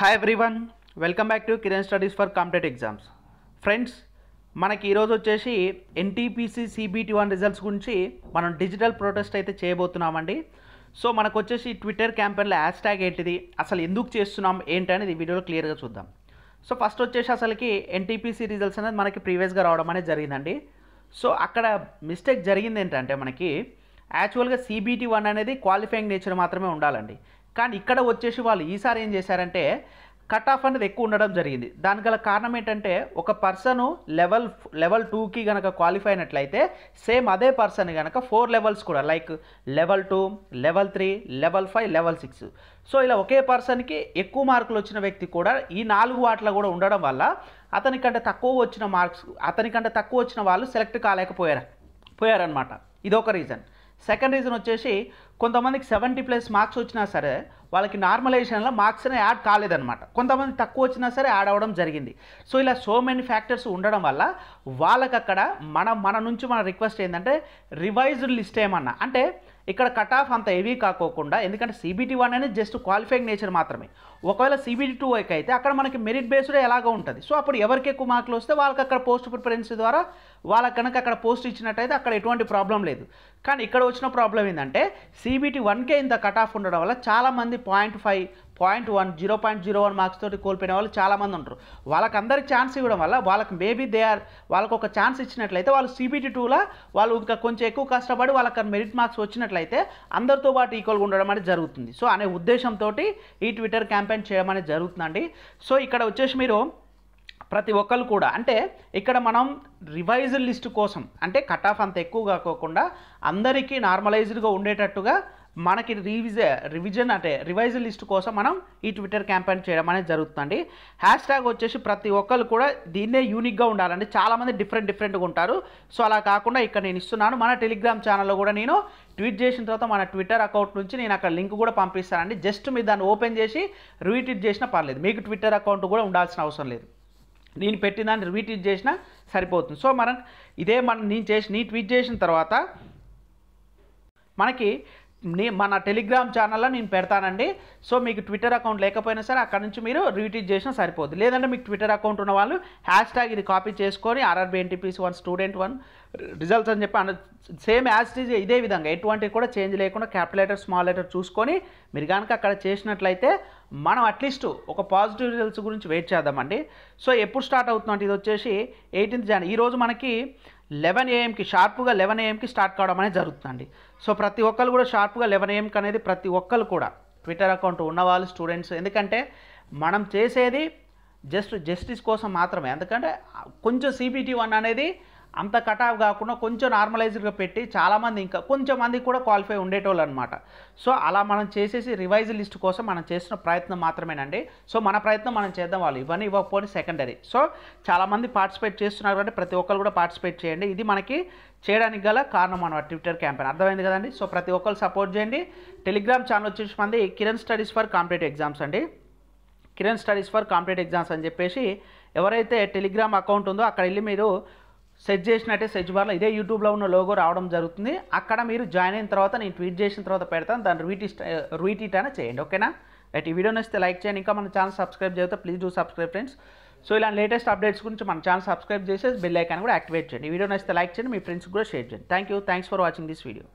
hi everyone welcome back to Kiran studies for competitive exams friends మనకి ఈరోజు వచ్చేసి NTPC CBT one results గురించి మనం డిజిటల్ ప్రొటెస్ట్ అయితే చేయబోతున్నామండి సో మనకు వచ్చేసి ట్విట్టర్ క్యాంపెయిన్లో హ్యాష్ ట్యాగ్ ఏంటిది అసలు ఎందుకు చేస్తున్నాం ఏంటి అనేది వీడియోలో క్లియర్గా చూద్దాం సో ఫస్ట్ వచ్చేసి అసలుకి ఎన్టీపీసీ రిజల్ట్స్ అనేది మనకి ప్రీవియస్గా రావడం అనేది జరిగిందండి సో అక్కడ మిస్టేక్ జరిగింది ఏంటంటే మనకి యాక్చువల్గా సిబిటి వన్ అనేది క్వాలిఫైయింగ్ నేచర్ మాత్రమే ఉండాలండి కానీ ఇక్కడ వచ్చేసి వాళ్ళు ఈసారి ఏం చేశారంటే కట్ ఆఫ్ అనేది ఎక్కువ ఉండడం జరిగింది దానికి గల కారణం ఏంటంటే ఒక పర్సన్ లెవెల్ లెవెల్ టూకి కనుక క్వాలిఫై అయినట్లయితే సేమ్ అదే పర్సన్ కనుక ఫోర్ లెవెల్స్ కూడా like level two level three level five level six so ఇలా ఒకే పర్సన్కి ఎక్కువ మార్కులు వచ్చిన వ్యక్తి కూడా ఈ నాలుగు వాటిలో కూడా ఉండడం వల్ల అతనికంటే తక్కువ వచ్చిన మార్క్స్ అతనికంటే తక్కువ వచ్చిన వాళ్ళు సెలెక్ట్ కాలేకపోయారు పోయారనమాట ఇదొక రీజన్ సెకండ్ రీజన్ వచ్చేసి కొంతమందికి సెవెంటీ ప్లస్ మార్క్స్ వచ్చినా సరే వాళ్ళకి నార్మలైజేషన్లో మార్క్స్ అనే యాడ్ కాలేదనమాట కొంతమంది తక్కువ వచ్చినా సరే యాడ్ అవ్వడం జరిగింది సో ఇలా సో మెనీ ఫ్యాక్టర్స్ ఉండడం వల్ల వాళ్ళకి అక్కడ మన మన నుంచి మన రిక్వెస్ట్ ఏంటంటే రివైజ్డ్ లిస్ట్ ఏమన్నా అంటే ఇక్కడ కట్ ఆఫ్ అంత హెవీ కాకోకుండా ఎందుకంటే సిబిటి వన్ అనేది జస్ట్ క్వాలిఫైయింగ్ నేచర్ మాత్రమే ఒకవేళ సిబిటి టూ అయితే అక్కడ మనకి మెరిట్ బేస్డ్ ఎలాగో ఉంటుంది సో అప్పుడు ఎవరికి ఎక్కువ మార్కులు వస్తే వాళ్ళకి అక్కడ పోస్ట్ ప్రిఫరెన్స్ ద్వారా వాళ్ళకి కనుక అక్కడ పోస్ట్ ఇచ్చినట్టయితే అక్కడ ఎటువంటి ప్రాబ్లం లేదు కానీ ఇక్కడ వచ్చిన ప్రాబ్లం ఏంటంటే సి సిబిటి వన్కే ఇంత కట్ ఆఫ్ ఉండడం వల్ల చాలామంది point five point one zero point zero one marks తోటి కోల్పోయిన వాళ్ళు చాలామంది ఉంటారు వాళ్ళకందరికి ఛాన్స్ ఇవ్వడం వల్ల వాళ్ళకి మేబీ దే ఆర్ వాళ్ళకు ఒక ఛాన్స్ ఇచ్చినట్లయితే వాళ్ళు సిబిటీ టూలో వాళ్ళు ఇంకా కొంచెం ఎక్కువ కష్టపడి వాళ్ళకి మెరిట్ మార్క్స్ వచ్చినట్లయితే అందరితో పాటు ఈక్వల్గా ఉండడం అనేది జరుగుతుంది సో అనే ఉద్దేశంతో ఈ ట్విట్టర్ క్యాంపెయిన్ చేయడం అనేది జరుగుతుందండి సో ఇక్కడ వచ్చేసి మీరు ప్రతి ఒక్కరు కూడా అంటే ఇక్కడ మనం రివైజ్డ్ లిస్ట్ కోసం అంటే కట్ ఆఫ్ అంత ఎక్కువ కాకోకుండా అందరికీ నార్మలైజ్డ్గా ఉండేటట్టుగా మనకి రివిజ రివిజన్ అంటే రివైజ్ లిస్ట్ కోసం మనం ఈ ట్విట్టర్ క్యాంపెయిన్ చేయడం అనేది జరుగుతుంది హ్యాష్ ట్యాగ్ వచ్చేసి ప్రతి ఒక్కరు కూడా దీన్నే యూనిక్గా ఉండాలండి చాలామంది డిఫరెంట్ డిఫరెంట్గా ఉంటారు సో అలా కాకుండా ఇక్కడ నేను ఇస్తున్నాను మన టెలిగ్రామ్ ఛానల్లో కూడా నేను ట్వీట్ చేసిన తర్వాత మన ట్విట్టర్ అకౌంట్ నుంచి నేను అక్కడ లింక్ కూడా పంపిస్తానండి జస్ట్ మీరు దాన్ని ఓపెన్ చేసి రీట్వీట్ చేసినా పర్లేదు మీకు ట్విట్టర్ అకౌంట్ కూడా ఉండాల్సిన అవసరం లేదు నేను పెట్టిన దాన్ని రీట్వీట్ చేసినా సరిపోతుంది సో మనం ఇదే మనం నేను చేసి నీ ట్వీట్ చేసిన తర్వాత మనకి నే మన టెలిగ్రామ్ ఛానల్లో నేను పెడతానండి సో మీకు ట్విట్టర్ అకౌంట్ లేకపోయినా సరే అక్కడ నుంచి మీరు రీట్వీట్ చేసినా సరిపోద్ది లేదంటే మీకు ట్విట్టర్ అకౌంట్ ఉన్న వాళ్ళు హ్యాష్ ట్యాగ్ ఇది కాపీ చేసుకొని RRB NTPC one student one results అని చెప్పి సేమ్ యాజ్ టీజ్ ఇదే విధంగా ఎటువంటి కూడా చేంజ్ లేకుండా క్యాపిటల్ లెటర్ స్మాల్ లెటర్ చూసుకొని మీరు కనుక అక్కడ చేసినట్లయితే మనం అట్లీస్ట్ ఒక పాజిటివ్ రిజల్ట్స్ గురించి వెయిట్ చేద్దామండి సో ఎప్పుడు స్టార్ట్ అవుతుందంటే ఇది వచ్చేసి ఎయిటీన్త్ జాన్ ఈరోజు మనకి లెవెన్ ఏఎంకి షార్ప్గా లెవెన్ ఏఎంకి స్టార్ట్ కావడం అనేది జరుగుతుందండి సో ప్రతి ఒక్కరు కూడా షార్ప్గా లెవెన్ ఏఎంకి అనేది ప్రతి ఒక్కరు కూడా ట్విట్టర్ అకౌంట్ ఉన్నవాళ్ళు స్టూడెంట్స్ ఎందుకంటే మనం చేసేది జస్ట్ జస్టిస్ కోసం మాత్రమే ఎందుకంటే కొంచెం సిబిటి వన్ అనేది అంత కటాఫ్ కాకుండా కొంచెం నార్మలైజ్డ్గా పెట్టి చాలామంది ఇంకా కొంచెం మంది కూడా క్వాలిఫై ఉండేటోళ్ళు అనమాట సో అలా మనం చేసేసి రివైజ్ లిస్ట్ కోసం మనం చేసిన ప్రయత్నం మాత్రమేనండి సో మన ప్రయత్నం మనం చేద్దాం వాళ్ళు ఇవన్నీ ఇవ్వకపోయి సెకండరీ సో చాలామంది పార్టిసిపేట్ చేస్తున్నారు కాబట్టి ప్రతి ఒక్కరు కూడా పార్టిసిపేట్ చేయండి ఇది మనకి చేయడానికి గల కారణం అనమాట ట్విట్టర్ క్యాంపెయిన్ అర్థమైంది కదండి సో ప్రతి ఒక్కరు సపోర్ట్ చేయండి టెలిగ్రామ్ ఛానల్ వచ్చేసి మంది Kiran studies for competitive exams అండి Kiran studies for competitive exams అని చెప్పేసి ఎవరైతే టెలిగ్రామ్ అకౌంట్ ఉందో అక్కడ వెళ్ళి మీరు సెట్ చేసినట్టే సెర్చ్ బార్లో ఇదే యూట్యూబ్లో ఉన్న లోగో రావడం జరుగుతుంది అక్కడ మీరు జాయిన్ అయిన తర్వాత నేను ట్వీట్ చేసిన తర్వాత పెడతాను దాన్ని రీటీ రీటీట్ అయినా చేయండి ఓకేనా అయితే ఈ వీడియో నచ్చితే లైక్ చేయండి ఇంకా మన ఛానల్ సబ్స్క్రైబ్ చేస్తే please do subscribe friends so ఇలా లేటెస్ట్ అప్డేట్స్ గురించి మన ఛానల్ సబ్స్క్రైబ్ చేసి బెల్ ఐకాన్ కూడా యాక్టివేట్ చేయండి వీడియో నచ్చితే లైక్ చేయండి మీ ఫ్రెండ్స్కి కూడా షేర్ చేయండి thank you thanks for watching this video